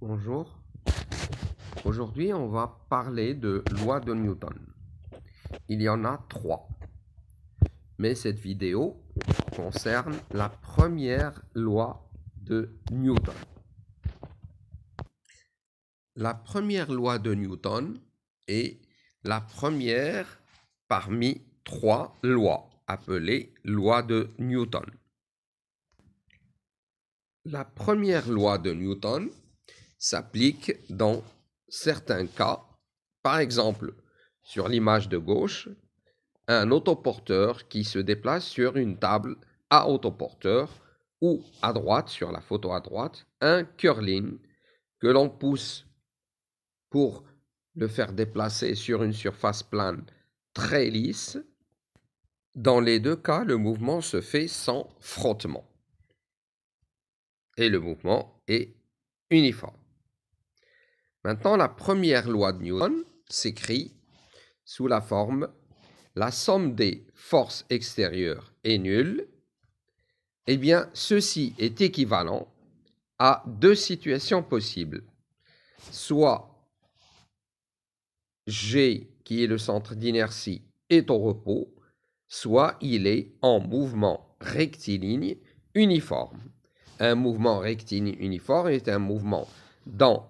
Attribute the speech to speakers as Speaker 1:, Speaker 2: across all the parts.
Speaker 1: Bonjour. Aujourd'hui, on va parler de loi de Newton. Il y en a trois. Mais cette vidéo concerne la première loi de Newton. La première loi de Newton est la première parmi trois lois appelées loi de Newton. La première loi de Newton s'applique dans certains cas. Par exemple, sur l'image de gauche, un autoporteur qui se déplace sur une table à autoporteur ou à droite, sur la photo à droite, un curling que l'on pousse pour le faire déplacer sur une surface plane très lisse. Dans les deux cas, le mouvement se fait sans frottement et le mouvement est uniforme. Maintenant, la première loi de Newton s'écrit sous la forme la somme des forces extérieures est nulle. Eh bien, ceci est équivalent à deux situations possibles. Soit G, qui est le centre d'inertie, est au repos, soit il est en mouvement rectiligne uniforme un mouvement rectiligne uniforme est un mouvement dont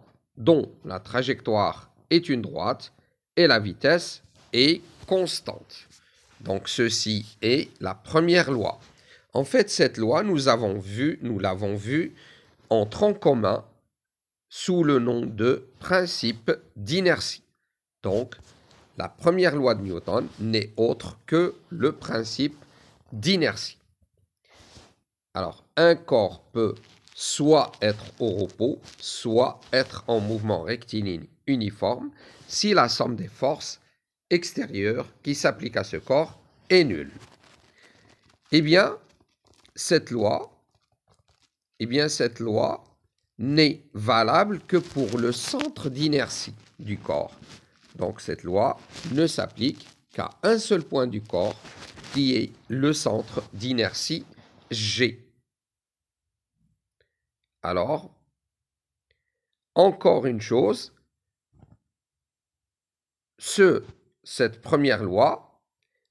Speaker 1: la trajectoire est une droite et la vitesse est constante. Donc ceci est la première loi. En fait, cette loi, nous avons vu, nous l'avons vu, entre en commun sous le nom de principe d'inertie. Donc, la première loi de Newton n'est autre que le principe d'inertie. Alors, un corps peut soit être au repos, soit être en mouvement rectiligne uniforme si la somme des forces extérieures qui s'appliquent à ce corps est nulle. Eh bien, cette loi, eh bien, cette loi n'est valable que pour le centre d'inertie du corps. Donc cette loi ne s'applique qu'à un seul point du corps qui est le centre d'inertie G. Alors, encore une chose, ce, cette première loi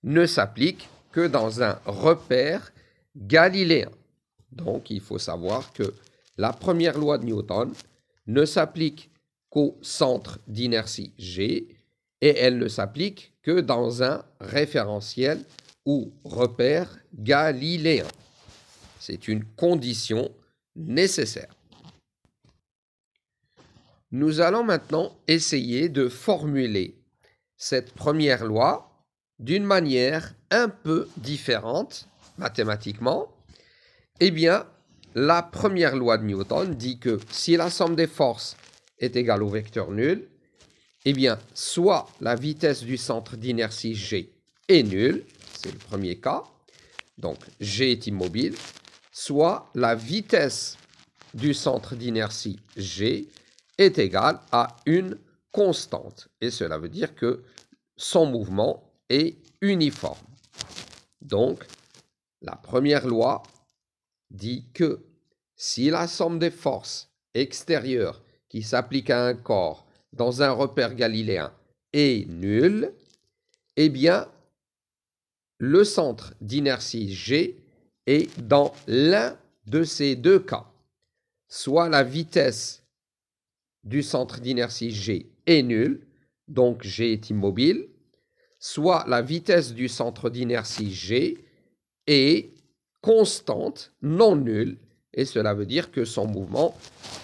Speaker 1: ne s'applique que dans un repère galiléen. Donc, il faut savoir que la première loi de Newton ne s'applique qu'au centre d'inertie G et elle ne s'applique que dans un référentiel ou repère galiléen. C'est une condition nécessaire. Nous allons maintenant essayer de formuler cette première loi d'une manière un peu différente mathématiquement. Eh bien, la première loi de Newton dit que si la somme des forces est égale au vecteur nul, eh bien, soit la vitesse du centre d'inertie G est nulle, c'est le premier cas, donc G est immobile, soit la vitesse du centre d'inertie G est égale à une constante. Et cela veut dire que son mouvement est uniforme. Donc, la première loi dit que si la somme des forces extérieures qui s'appliquent à un corps dans un repère galiléen est nulle, eh bien, le centre d'inertie G et dans l'un de ces deux cas, soit la vitesse du centre d'inertie G est nulle, donc G est immobile, soit la vitesse du centre d'inertie G est constante, non nulle, et cela veut dire que son mouvement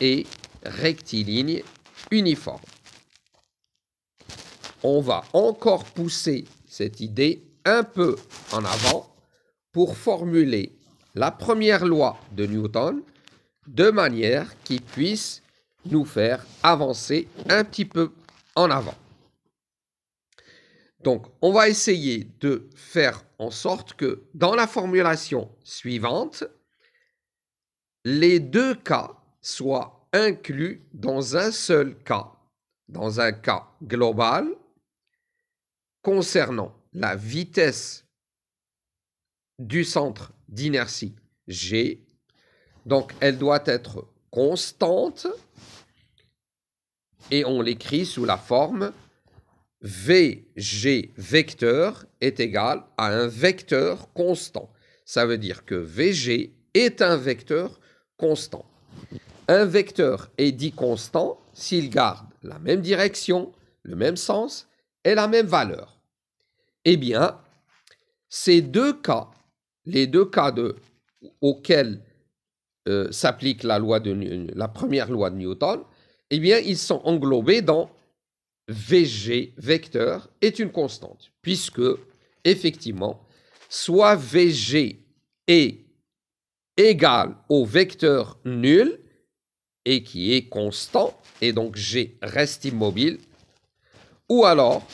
Speaker 1: est rectiligne uniforme. On va encore pousser cette idée un peu en avant pour formuler la première loi de Newton de manière qui puisse nous faire avancer un petit peu en avant. Donc, on va essayer de faire en sorte que dans la formulation suivante, les deux cas soient inclus dans un seul cas, dans un cas global concernant la vitesse du centre d'inertie G. Donc elle doit être constante et on l'écrit sous la forme VG vecteur est égal à un vecteur constant. Ça veut dire que VG est un vecteur constant. Un vecteur est dit constant s'il garde la même direction, le même sens et la même valeur. Eh bien, ces deux cas les deux cas auxquels euh, s'applique la, la première loi de Newton, eh bien, ils sont englobés dans VG, vecteur, est une constante, puisque, effectivement, soit VG est égal au vecteur nul, et qui est constant, et donc G reste immobile, ou alors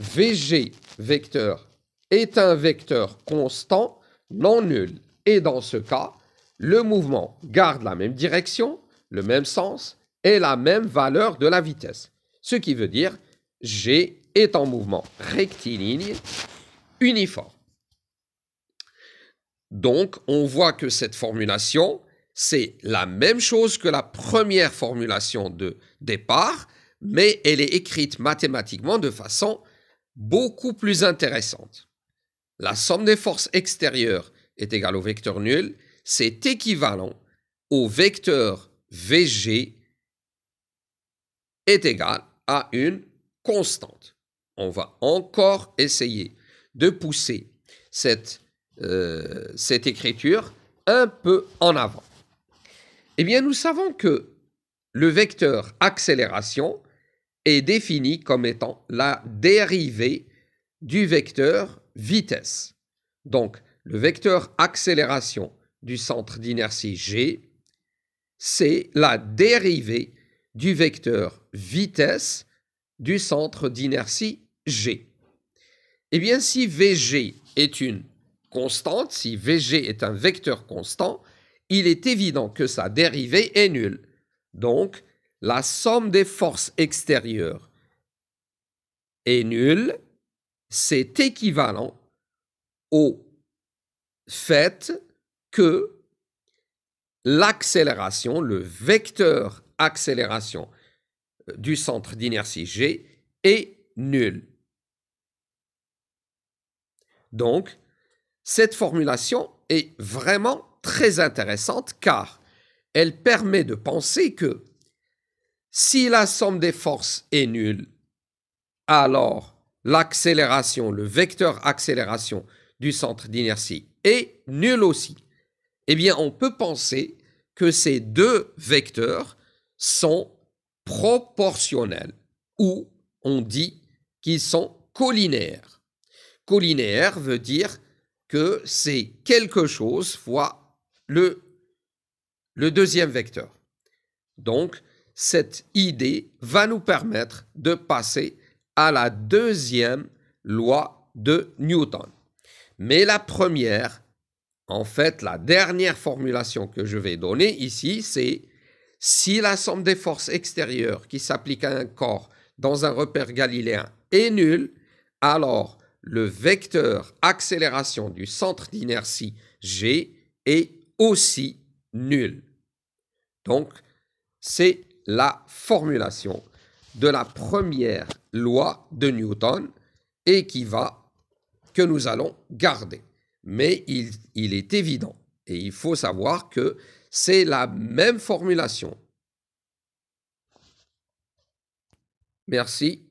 Speaker 1: VG vecteur est un vecteur constant non nul. Et dans ce cas, le mouvement garde la même direction, le même sens et la même valeur de la vitesse. Ce qui veut dire G est en mouvement rectiligne uniforme. Donc, on voit que cette formulation, c'est la même chose que la première formulation de départ, mais elle est écrite mathématiquement de façon beaucoup plus intéressante la somme des forces extérieures est égale au vecteur nul, c'est équivalent au vecteur VG est égal à une constante. On va encore essayer de pousser cette, euh, cette écriture un peu en avant. Eh bien, nous savons que le vecteur accélération est défini comme étant la dérivée du vecteur vitesse. Donc, le vecteur accélération du centre d'inertie G, c'est la dérivée du vecteur vitesse du centre d'inertie G. Eh bien, si Vg est une constante, si Vg est un vecteur constant, il est évident que sa dérivée est nulle. Donc, la somme des forces extérieures est nulle c'est équivalent au fait que l'accélération, le vecteur accélération euh, du centre d'inertie G est nul. Donc, cette formulation est vraiment très intéressante car elle permet de penser que si la somme des forces est nulle, alors l'accélération, le vecteur accélération du centre d'inertie est nul aussi, eh bien on peut penser que ces deux vecteurs sont proportionnels ou on dit qu'ils sont collinéaires. Collinéaire veut dire que c'est quelque chose fois le, le deuxième vecteur. Donc, cette idée va nous permettre de passer à la deuxième loi de Newton. Mais la première, en fait, la dernière formulation que je vais donner ici, c'est si la somme des forces extérieures qui s'appliquent à un corps dans un repère galiléen est nulle, alors le vecteur accélération du centre d'inertie G est aussi nul. Donc, c'est la formulation de la première loi de Newton et qui va, que nous allons garder. Mais il, il est évident, et il faut savoir que c'est la même formulation. Merci.